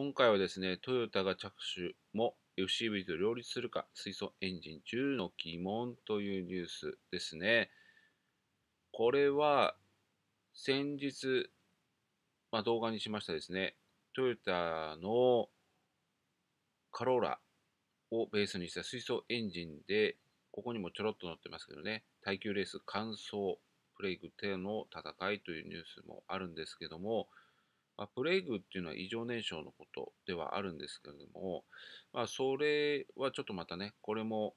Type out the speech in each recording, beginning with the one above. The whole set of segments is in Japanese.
今回はですね、トヨタが着手も FCV と両立するか、水素エンジン10の疑問というニュースですね。これは先日、まあ、動画にしましたですね、トヨタのカローラをベースにした水素エンジンで、ここにもちょろっと載ってますけどね、耐久レース完走、プレイグテの戦いというニュースもあるんですけども、まあ、プレイグっていうのは異常燃焼のことではあるんですけれども、まあ、それはちょっとまたね、これも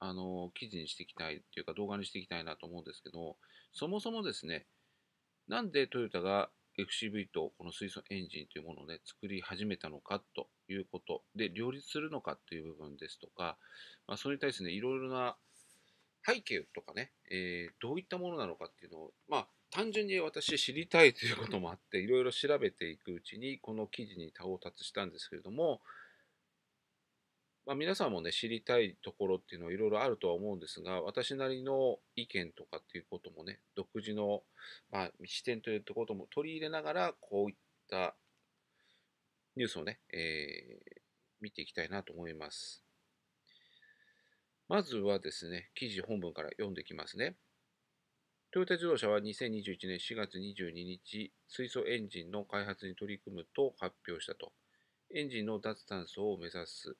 あの記事にしていきたいっていうか動画にしていきたいなと思うんですけど、そもそもですね、なんでトヨタが FCV とこの水素エンジンというものをね、作り始めたのかということ、で、両立するのかっていう部分ですとか、まあ、それに対してね、いろいろな背景とかね、えー、どういったものなのかっていうのを、まあ、単純に私知りたいということもあっていろいろ調べていくうちにこの記事に到達したんですけれども、まあ、皆さんもね知りたいところっていうのはいろいろあるとは思うんですが私なりの意見とかっていうこともね独自の、まあ、視点というところも取り入れながらこういったニュースをね、えー、見ていきたいなと思います。まずはですね、記事本文から読んでいきますね。トヨタ自動車は2021年4月22日、水素エンジンの開発に取り組むと発表したと。エンジンの脱炭素を目指す。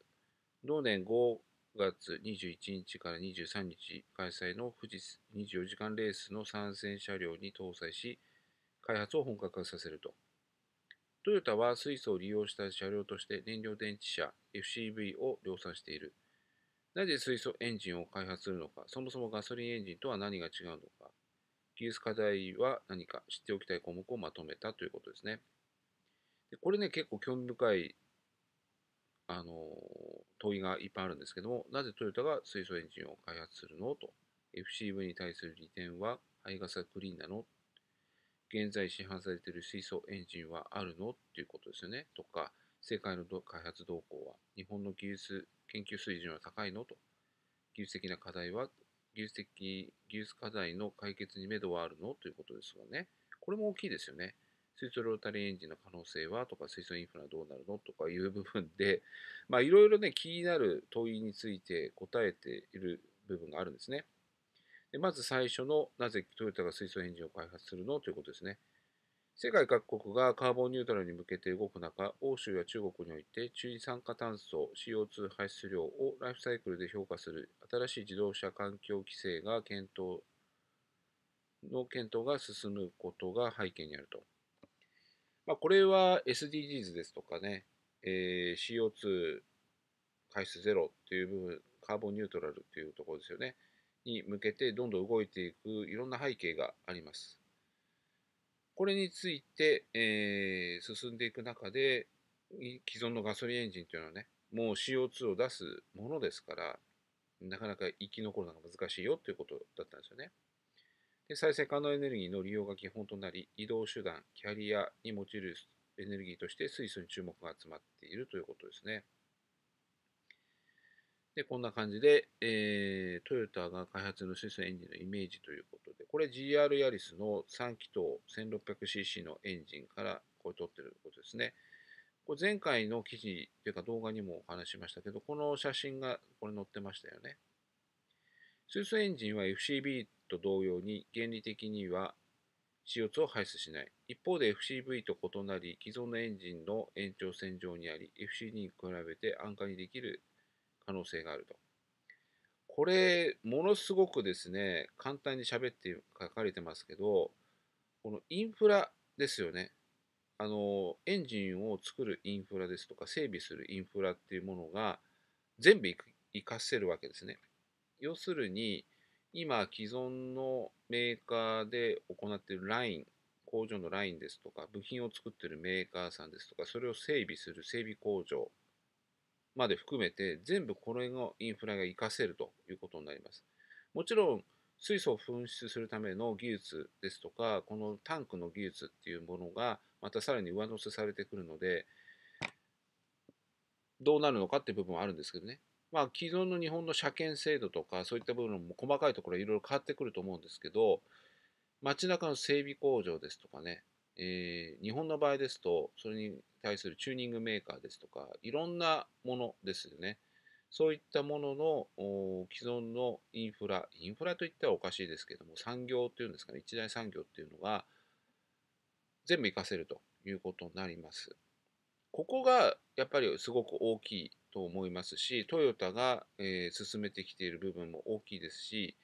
同年5月21日から23日開催の富士24時間レースの参戦車両に搭載し、開発を本格化させると。トヨタは水素を利用した車両として燃料電池車 FCV を量産している。なぜ水素エンジンを開発するのか、そもそもガソリンエンジンとは何が違うのか、技術課題は何か知っておきたい項目をまとめたということですね。でこれね、結構興味深いあの問いがいっぱいあるんですけども、なぜトヨタが水素エンジンを開発するのと、FCV に対する利点は排ガスクリーンなの現在市販されている水素エンジンはあるのっていうことですよね。とか、世界の開発動向は日本の技術、研究水準は高いのと、技術的な課題は技術的、技術課題の解決にめどはあるのということですがね。これも大きいですよね。水素ロータリーエンジンの可能性はとか、水素インフラどうなるのとかいう部分で、まあいろいろね、気になる問いについて答えている部分があるんですね。でまず最初の、なぜトヨタが水素エンジンを開発するのということですね。世界各国がカーボンニュートラルに向けて動く中、欧州や中国において中二酸化炭素 CO2 排出量をライフサイクルで評価する新しい自動車環境規制が検討の検討が進むことが背景にあると。まあ、これは SDGs ですとかね、えー、CO2 排出ゼロという部分、カーボンニュートラルというところですよね、に向けてどんどん動いていくいろんな背景があります。これについて、えー、進んでいく中で、既存のガソリンエンジンというのはね、もう CO2 を出すものですから、なかなか生き残るのが難しいよということだったんですよね。で再生可能エネルギーの利用が基本となり、移動手段、キャリアに用いるエネルギーとして水素に注目が集まっているということですね。で、こんな感じで、えー、トヨタが開発の水素エンジンのイメージということで、これ GR ヤリスの3気筒 1600cc のエンジンからこれ取ってることですね。これ前回の記事というか動画にもお話ししましたけど、この写真がこれ載ってましたよね。水素エンジンは FCB と同様に原理的には CO2 を排出しない。一方で FCV と異なり、既存のエンジンの延長線上にあり、FC d に比べて安価にできる可能性があると。これ、ものすごくですね、簡単に喋って書かれてますけど、このインフラですよね。あの、エンジンを作るインフラですとか、整備するインフラっていうものが、全部活かせるわけですね。要するに、今、既存のメーカーで行っているライン、工場のラインですとか、部品を作っているメーカーさんですとか、それを整備する整備工場まで含めて全部これのインフラが活かせるということになります。もちろん水素を噴出するための技術ですとかこのタンクの技術っていうものがまたさらに上乗せされてくるのでどうなるのかっていう部分はあるんですけどねまあ、既存の日本の車検制度とかそういった部分も細かいところいろいろ変わってくると思うんですけど街中の整備工場ですとかねえー、日本の場合ですと、それに対するチューニングメーカーですとか、いろんなものですよね。そういったものの既存のインフラ、インフラといったらおかしいですけども、産業っていうんですかね、一大産業っていうのが、全部活かせるということになります。ここがやっぱりすごく大きいと思いますし、トヨタが、えー、進めてきている部分も大きいですし、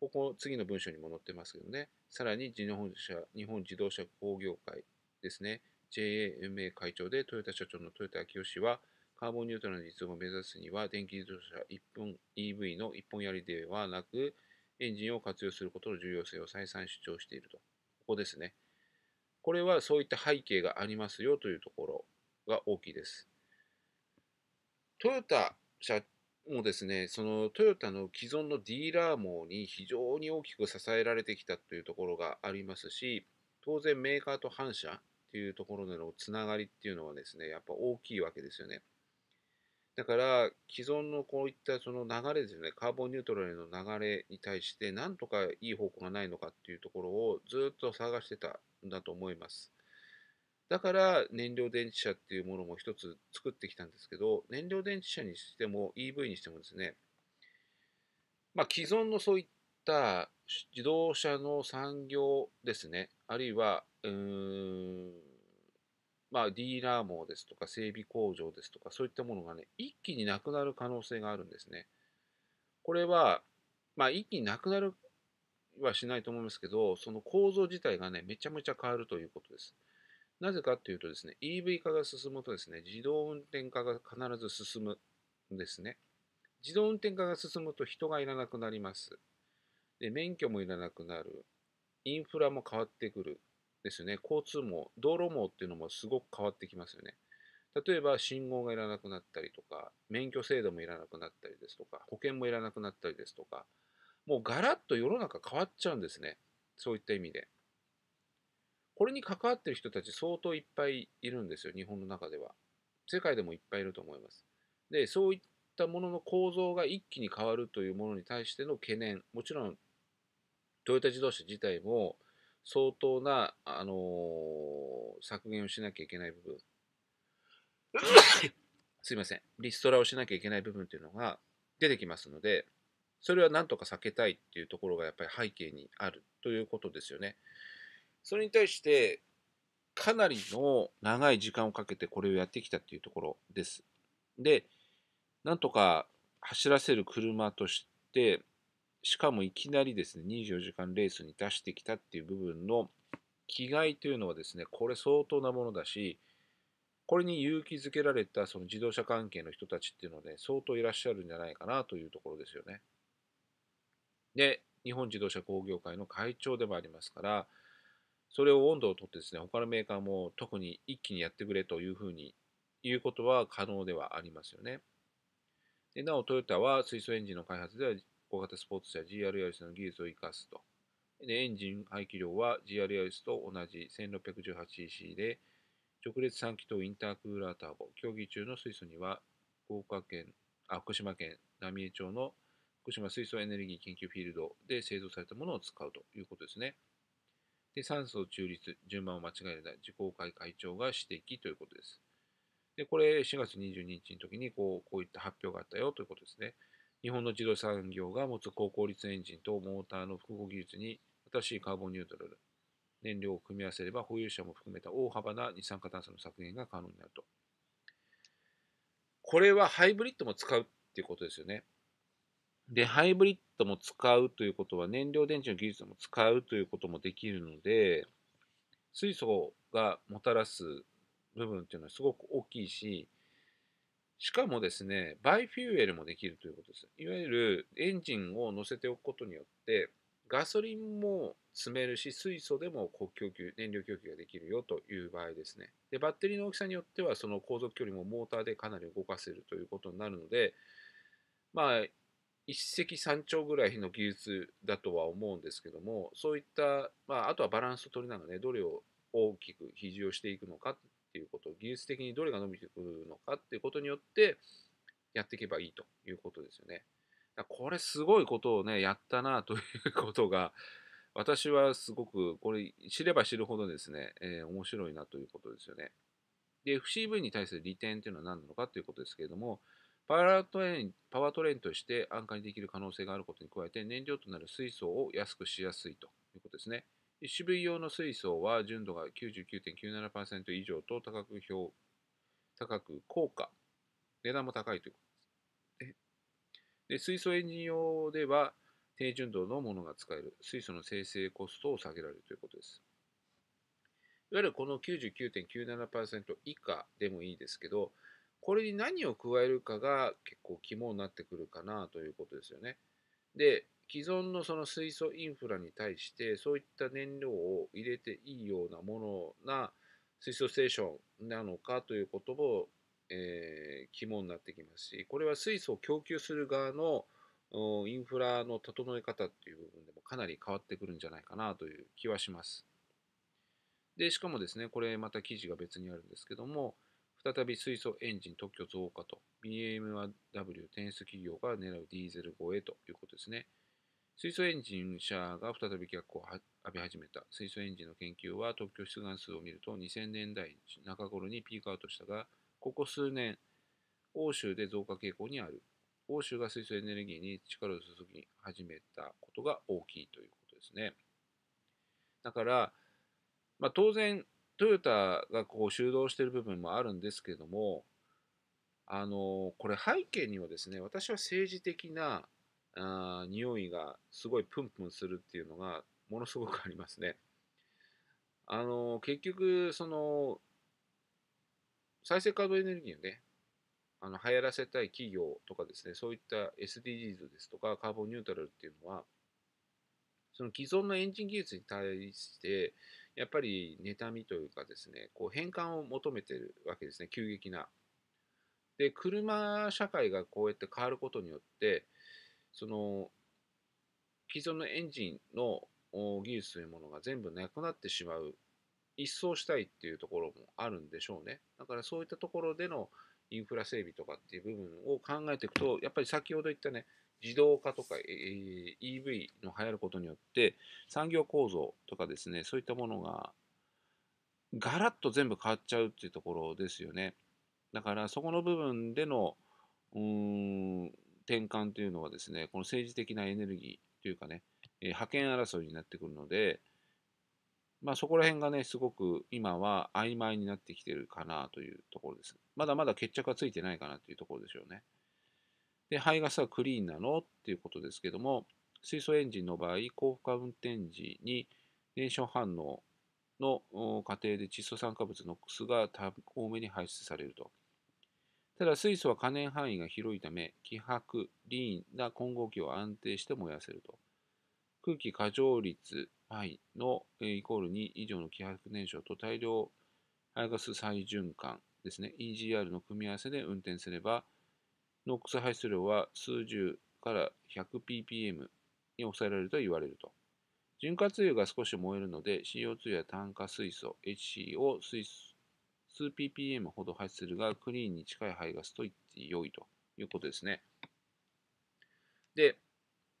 ここ次の文章にも載ってますけどね、さらに日本日本自動車工業会ですね、JA m a 会長でトヨタ社長の豊田明夫氏は、カーボンニュートラルの実現を目指すには、電気自動車1分 EV の一本やりではなく、エンジンを活用することの重要性を再三主張していると。ここですね。これはそういった背景がありますよというところが大きいです。トヨタ社もですね、そのトヨタの既存のディーラー網に非常に大きく支えられてきたというところがありますし、当然メーカーと反社っていうところでのつながりっていうのはですね、やっぱ大きいわけですよね。だから既存のこういったその流れですね、カーボンニュートラルの流れに対してなんとかいい方向がないのかっていうところをずっと探してたんだと思います。だから燃料電池車っていうものも一つ作ってきたんですけど、燃料電池車にしても EV にしてもですね、まあ、既存のそういった自動車の産業ですね、あるいは、うーん、まあ、ディーラー網ですとか、整備工場ですとか、そういったものがね、一気になくなる可能性があるんですね。これは、まあ、一気になくなるはしないと思いますけど、その構造自体がね、めちゃめちゃ変わるということです。なぜかというとですね、EV 化が進むとですね、自動運転化が必ず進むんですね。自動運転化が進むと人がいらなくなります。で、免許もいらなくなる。インフラも変わってくる。ですよね。交通網、道路網っていうのもすごく変わってきますよね。例えば信号がいらなくなったりとか、免許制度もいらなくなったりですとか、保険もいらなくなったりですとか、もうガラッと世の中変わっちゃうんですね。そういった意味で。これに関わってる人たち相当いっぱいいるんですよ、日本の中では。世界でもいっぱいいると思います。で、そういったものの構造が一気に変わるというものに対しての懸念、もちろんトヨタ自動車自体も相当な、あのー、削減をしなきゃいけない部分 すいません、リストラをしなきゃいけない部分というのが出てきますので、それはなんとか避けたいっていうところがやっぱり背景にあるということですよね。それに対して、かなりの長い時間をかけてこれをやってきたっていうところです。で、なんとか走らせる車として、しかもいきなりですね、24時間レースに出してきたっていう部分の気概というのはですね、これ相当なものだし、これに勇気づけられたその自動車関係の人たちっていうのはね、相当いらっしゃるんじゃないかなというところですよね。で、日本自動車工業会の会長でもありますから、それを温度をとってですね、他のメーカーも特に一気にやってくれというふうに言うことは可能ではありますよね。でなお、トヨタは水素エンジンの開発では大型スポーツ車 GR ヤリスの技術を生かすと。でエンジン排気量は GR ヤリスと同じ 1618cc で、直列3気筒インタークーラーターボ、競技中の水素には福岡県あ福島県浪江町の福島水素エネルギー研究フィールドで製造されたものを使うということですね。で、酸素中立、順番を間違えるな、自公会会長が指摘ということです。で、これ4月22日の時にこうこういった発表があったよということですね。日本の自動車産業が持つ高効率エンジンとモーターの複合技術に新しいカーボンニュートラル、燃料を組み合わせれば保有者も含めた大幅な二酸化炭素の削減が可能になると。これはハイブリッドも使うっていうことですよね。で、ハイブリッドも使うということは、燃料電池の技術も使うということもできるので、水素がもたらす部分っていうのはすごく大きいし、しかもですね、バイフューエルもできるということです。いわゆるエンジンを乗せておくことによって、ガソリンも積めるし、水素でも供給、燃料供給ができるよという場合ですね。で、バッテリーの大きさによっては、その航続距離もモーターでかなり動かせるということになるので、まあ、一石三鳥ぐらいの技術だとは思うんですけどもそういった、まあ、あとはバランスを取りながらねどれを大きく比重をしていくのかっていうこと技術的にどれが伸びてくるのかっていうことによってやっていけばいいということですよね。これすごいことをねやったなということが私はすごくこれ知れば知るほどですね、えー、面白いなということですよね。で FCV に対する利点っていうのは何なのかということですけれどもパワートレインパワートレインとして安価にできる可能性があることに加えて、燃料となる水素を安くしやすいということですね。1種類用の水素は純度が99.97%以上と高く評高く効価、値段も高いということです。で水素エンジン用では低純度のものが使える、水素の生成コストを下げられるということです。いわゆるこの99.97%以下でもいいですけど、これに何を加えるかが結構肝になってくるかなということですよね。で、既存のその水素インフラに対してそういった燃料を入れていいようなものな水素ステーションなのかということも、えー、肝になってきますしこれは水素を供給する側のインフラの整え方っていう部分でもかなり変わってくるんじゃないかなという気はします。でしかもですねこれまた記事が別にあるんですけども再び水素エンジン特許増加と BMW 転出企業が狙うディーゼル超えということですね。水素エンジン車が再び脚光を浴び始めた。水素エンジンの研究は特許出願数を見ると2000年代中頃にピークアウトしたが、ここ数年、欧州で増加傾向にある。欧州が水素エネルギーに力を注ぎ始めたことが大きいということですね。だから、まあ、当然、トヨタがこう主導している部分もあるんですけども、あのこれ背景にはですね、私は政治的なあ匂いがすごいプンプンするっていうのがものすごくありますね。あの結局、その再生可能エネルギーをね、あの流行らせたい企業とかですね、そういった SDGs ですとか、カーボンニュートラルっていうのは、その既存のエンジン技術に対して、やっぱり妬みというかですね、こう変換を求めてるわけですね、急激な。で、車社会がこうやって変わることによって、その既存のエンジンの技術というものが全部なくなってしまう、一掃したいっていうところもあるんでしょうね。だからそういったところでのインフラ整備とかっていう部分を考えていくと、やっぱり先ほど言ったね、自動化とか、えー、EV の流行ることによって産業構造とかですねそういったものがガラッと全部変わっちゃうっていうところですよねだからそこの部分でのうん転換というのはですねこの政治的なエネルギーというかね、えー、覇権争いになってくるのでまあそこら辺がねすごく今は曖昧になってきてるかなというところですまだまだ決着はついてないかなというところでしょうねで、排ガスはクリーンなのっていうことですけども、水素エンジンの場合、高負荷運転時に燃焼反応の過程で窒素酸化物ノックスが多めに排出されると。ただ水素は可燃範囲が広いため、希薄、リーンな混合器を安定して燃やせると。空気過剰率 π のイコール2以上の希薄燃焼と大量排ガス再循環ですね、EGR の組み合わせで運転すれば、ックス排出量は数十から 100ppm に抑えられると言われると。潤滑油が少し燃えるので CO2 や炭化水素 HCO 水素数 ppm ほど排出するがクリーンに近い排ガスと言って良いということですね。で、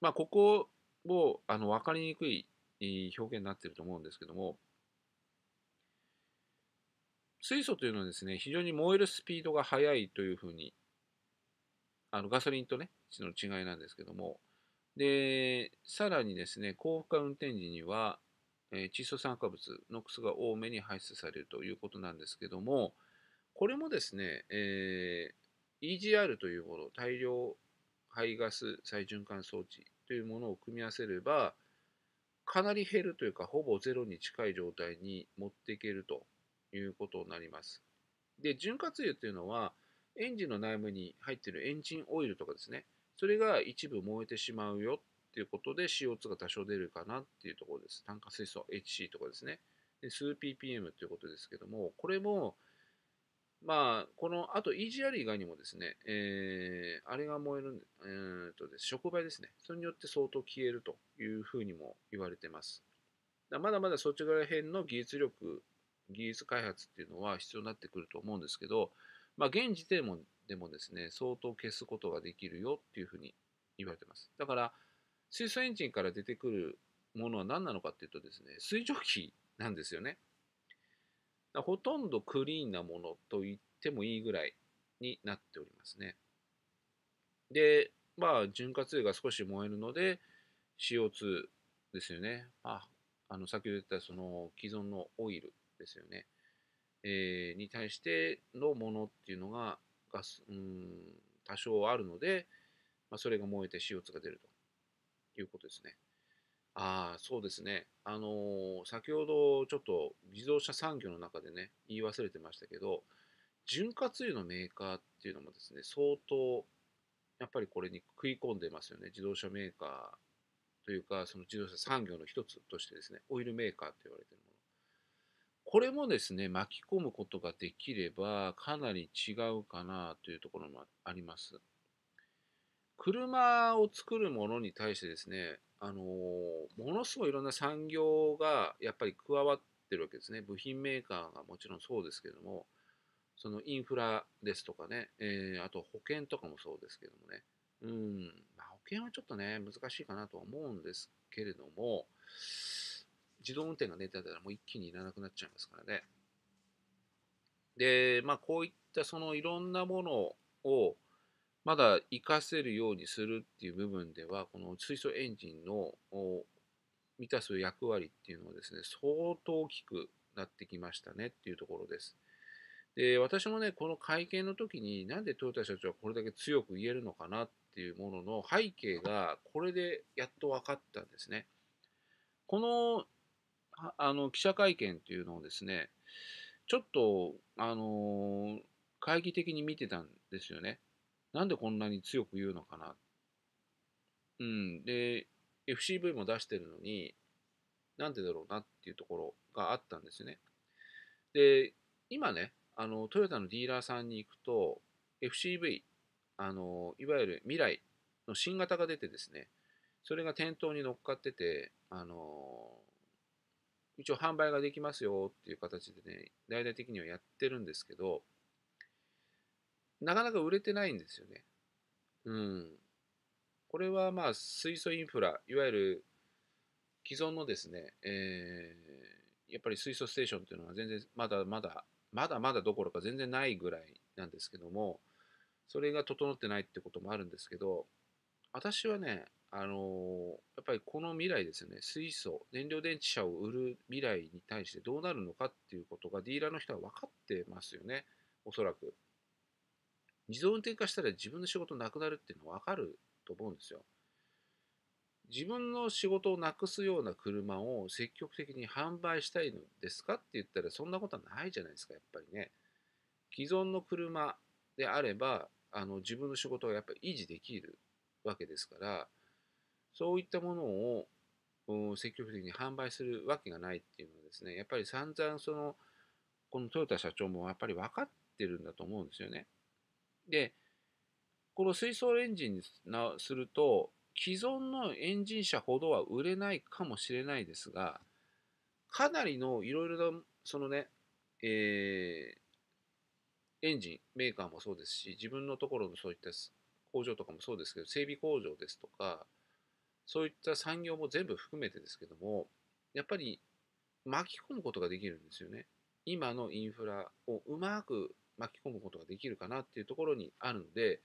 まあ、ここをあの分かりにくい表現になっていると思うんですけども水素というのはですね非常に燃えるスピードが速いというふうにあのガソリンとね、の違いなんですけども、で、さらにですね、高負荷運転時には、え窒素酸化物、ノックスが多めに排出されるということなんですけども、これもですね、えー、EGR というもの、大量排ガス再循環装置というものを組み合わせれば、かなり減るというか、ほぼゼロに近い状態に持っていけるということになります。で、潤滑油というのは、エンジンの内部に入っているエンジンオイルとかですね、それが一部燃えてしまうよっていうことで CO2 が多少出るかなっていうところです。炭化水素 HC とかですね。で、数 ppm ということですけども、これも、まあ、この、あと EGR 以外にもですね、えー、あれが燃えるえー、とです、触媒ですね。それによって相当消えるというふうにも言われてます。だまだまだそっちら辺の技術力、技術開発っていうのは必要になってくると思うんですけど、まあ、現時点もでもですね、相当消すことができるよっていうふうに言われてます。だから、水素エンジンから出てくるものは何なのかっていうとですね、水蒸気なんですよね。ほとんどクリーンなものと言ってもいいぐらいになっておりますね。で、まあ、潤滑油が少し燃えるので、CO2 ですよね。まあ、あの、先ほど言ったその既存のオイルですよね。えー、に対してのものっていうのがガスうん多少あるので、まあ、それが燃えて CO2 が出るということですね。ああ、そうですね。あのー、先ほどちょっと自動車産業の中でね、言い忘れてましたけど、潤滑油のメーカーっていうのもですね、相当、やっぱりこれに食い込んでますよね。自動車メーカーというか、その自動車産業の一つとしてですね、オイルメーカーって言われてるこれもですね、巻き込むことができれば、かなり違うかなというところもあります。車を作るものに対してですね、あのものすごいいろんな産業がやっぱり加わってるわけですね。部品メーカーがもちろんそうですけども、そのインフラですとかね、えー、あと保険とかもそうですけどもね、うん、まあ、保険はちょっとね、難しいかなとは思うんですけれども、自動運転が出てたらもう一気にいらなくなっちゃいますからね。で、まあこういったそのいろんなものをまだ活かせるようにするっていう部分では、この水素エンジンの満たす役割っていうのはですね、相当大きくなってきましたねっていうところです。で、私もね、この会見の時に、なんで豊田社長はこれだけ強く言えるのかなっていうものの背景が、これでやっと分かったんですね。このあの記者会見っていうのをですね、ちょっと、あのー、会議的に見てたんですよね。なんでこんなに強く言うのかな。うん。で、FCV も出してるのに、なんでだろうなっていうところがあったんですね。で、今ね、あの、トヨタのディーラーさんに行くと、FCV、あの、いわゆる未来の新型が出てですね、それが店頭に乗っかってて、あのー一応販売ができますよっていう形でね、大々的にはやってるんですけど、なかなか売れてないんですよね。うん。これはまあ、水素インフラ、いわゆる既存のですね、えー、やっぱり水素ステーションっていうのは全然まだまだ、まだまだどころか全然ないぐらいなんですけども、それが整ってないってこともあるんですけど、私はね、あのやっぱりこの未来ですね、水素、燃料電池車を売る未来に対してどうなるのかっていうことがディーラーの人は分かってますよね、おそらく。自動運転化したら自分の仕事なくなるっていうのは分かると思うんですよ。自分の仕事をなくすような車を積極的に販売したいのですかって言ったらそんなことはないじゃないですか、やっぱりね。既存の車であれば、あの自分の仕事がやっぱり維持できるわけですから、そういったものを積極的に販売するわけがないっていうのはですね、やっぱり散々その、このトヨタ社長もやっぱり分かってるんだと思うんですよね。で、この水素エンジンにすると、既存のエンジン車ほどは売れないかもしれないですが、かなりのいろいろな、そのね、えー、エンジン、メーカーもそうですし、自分のところのそういった工場とかもそうですけど、整備工場ですとか、そういった産業も全部含めてですけども、やっぱり巻き込むことができるんですよね。今のインフラをうまく巻き込むことができるかなっていうところにあるので、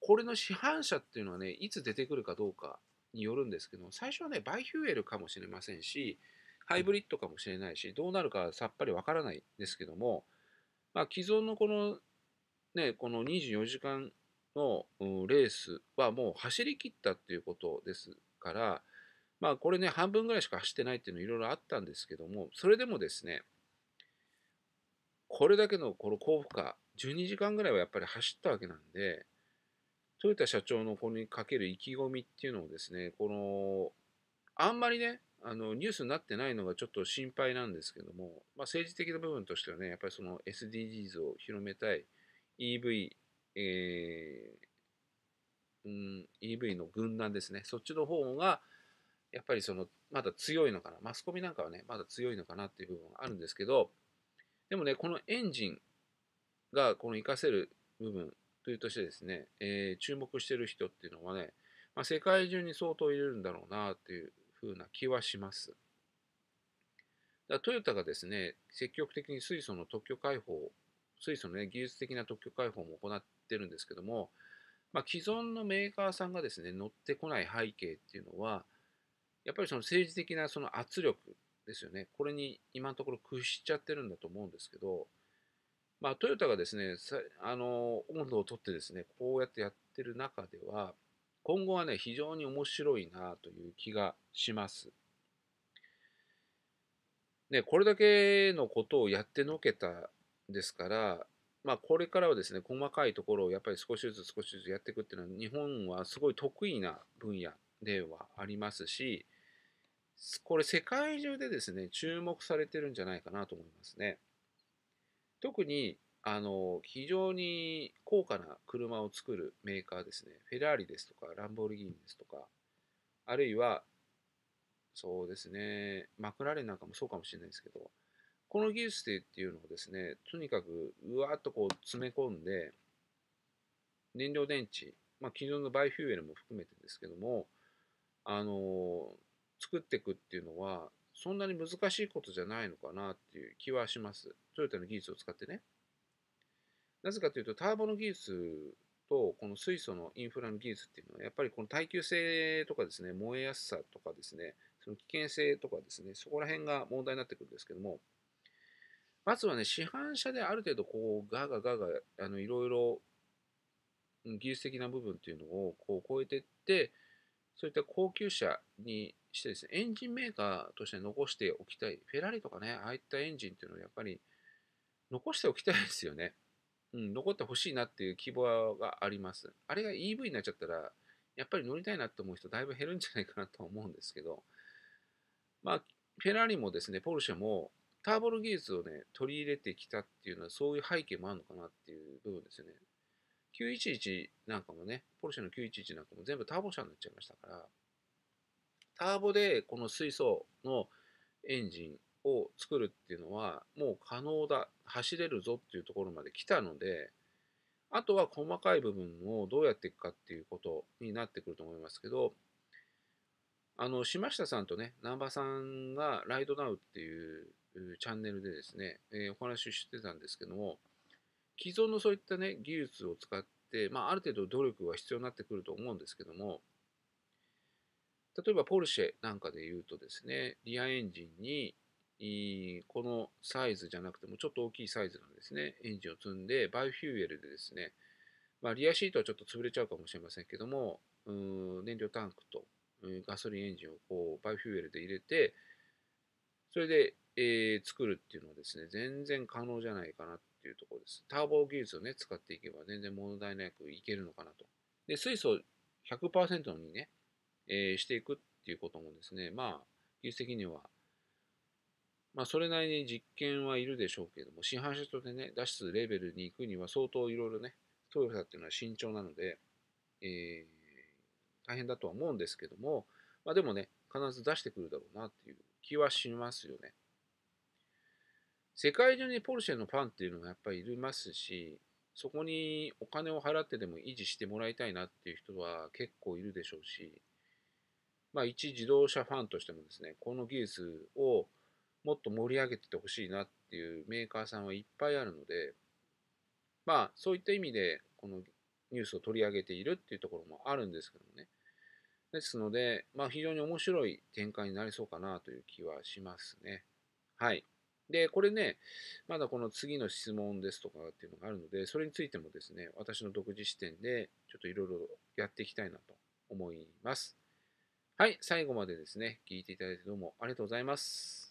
これの市販車っていうのはね、いつ出てくるかどうかによるんですけども、最初はね、バイヒューエルかもしれませんし、ハイブリッドかもしれないし、どうなるかさっぱりわからないですけども、まあ、既存のこの、ね、この24時間のレースはもう走り切ったっていうことですから、まあこれね、半分ぐらいしか走ってないっていうのいろいろあったんですけども、それでもですね、これだけのこの高負荷、12時間ぐらいはやっぱり走ったわけなんで、豊田社長のこれにかける意気込みっていうのをですね、この、あんまりね、あのニュースになってないのがちょっと心配なんですけども、まあ、政治的な部分としてはね、やっぱりその SDGs を広めたい、EV えー、うん、EV の軍団ですね、そっちの方が、やっぱりその、まだ強いのかな、マスコミなんかはね、まだ強いのかなっていう部分があるんですけど、でもね、このエンジンがこの活かせる部分というとしてですね、えー、注目してる人っていうのはね、まあ、世界中に相当入れるんだろうなっていうふうな気はします。だトヨタがですね、積極的に水素の特許開放、水素の、ね、技術的な特許開放も行っってるんですけども、まあ、既存のメーカーさんがですね、乗ってこない背景っていうのは、やっぱりその政治的なその圧力ですよね。これに今のところ屈しちゃってるんだと思うんですけど、まあ、トヨタがですね、あの、温度をとってですね、こうやってやってる中では、今後はね、非常に面白いなという気がします。ね、これだけのことをやってのけたですから、まあ、これからはですね、細かいところをやっぱり少しずつ少しずつやっていくっていうのは、日本はすごい得意な分野ではありますし、これ世界中でですね、注目されてるんじゃないかなと思いますね。特に、あの、非常に高価な車を作るメーカーですね、フェラーリですとか、ランボルギーニですとか、あるいは、そうですね、マクラーレンなんかもそうかもしれないですけど、この技術でっていうのをですね、とにかくうわーっとこう詰め込んで、燃料電池、まあ、既存のバイフューエルも含めてですけども、あのー、作っていくっていうのは、そんなに難しいことじゃないのかなっていう気はします。トヨタの技術を使ってね。なぜかというと、ターボの技術とこの水素のインフラの技術っていうのは、やっぱりこの耐久性とかですね、燃えやすさとかですね、その危険性とかですね、そこら辺が問題になってくるんですけども、まずはね、市販車である程度、こう、ガガガガ、あの、いろいろ、技術的な部分っていうのを、こう、超えていって、そういった高級車にしてですね、エンジンメーカーとして残しておきたい。フェラーリとかね、ああいったエンジンっていうのはやっぱり残しておきたいですよね。うん、残ってほしいなっていう希望があります。あれが EV になっちゃったら、やっぱり乗りたいなって思う人だいぶ減るんじゃないかなと思うんですけど、まあ、フェラーリもですね、ポルシェも、ターボの技術をね、取り入れてきたっていうのは、そういう背景もあるのかなっていう部分ですよね。911なんかもね、ポルシェの911なんかも全部ターボ車になっちゃいましたから、ターボでこの水素のエンジンを作るっていうのは、もう可能だ、走れるぞっていうところまで来たので、あとは細かい部分をどうやっていくかっていうことになってくると思いますけど、あの、島下さんとね、南波さんがライドナウっていうチャンネルでですね、えお話ししてたんですけども、既存のそういったね、技術を使って、まあ、ある程度努力は必要になってくると思うんですけども、例えばポルシェなんかで言うとですね、リアエンジンにこのサイズじゃなくてもちょっと大きいサイズなんですね、エンジンを積んで、バイフューエルでですね、まあ、リアシートはちょっと潰れちゃうかもしれませんけども、ん燃料タンクとガソリンエンジンをこうバイフューエルで入れて、それでえー、作るっていうのはですね、全然可能じゃないかなっていうところです。ターボ技術をね、使っていけば全然問題なくいけるのかなと。で、水素100%にね、えー、していくっていうこともですね、まあ、技術的には、まあ、それなりに実験はいるでしょうけれども、市販車とでね、脱出レベルに行くには相当いろいろね、トヨタっていうのは慎重なので、えー、大変だとは思うんですけども、まあ、でもね、必ず出してくるだろうなっていう気はしますよね。世界中にポルシェのファンっていうのがやっぱりいますし、そこにお金を払ってでも維持してもらいたいなっていう人は結構いるでしょうし、まあ、一自動車ファンとしてもですね、この技術をもっと盛り上げててほしいなっていうメーカーさんはいっぱいあるので、まあ、そういった意味で、このニュースを取り上げているっていうところもあるんですけどもね。ですので、まあ、非常に面白い展開になりそうかなという気はしますね。はい。で、これね、まだこの次の質問ですとかっていうのがあるので、それについてもですね、私の独自視点で、ちょっといろいろやっていきたいなと思います。はい、最後までですね、聞いていただいてどうもありがとうございます。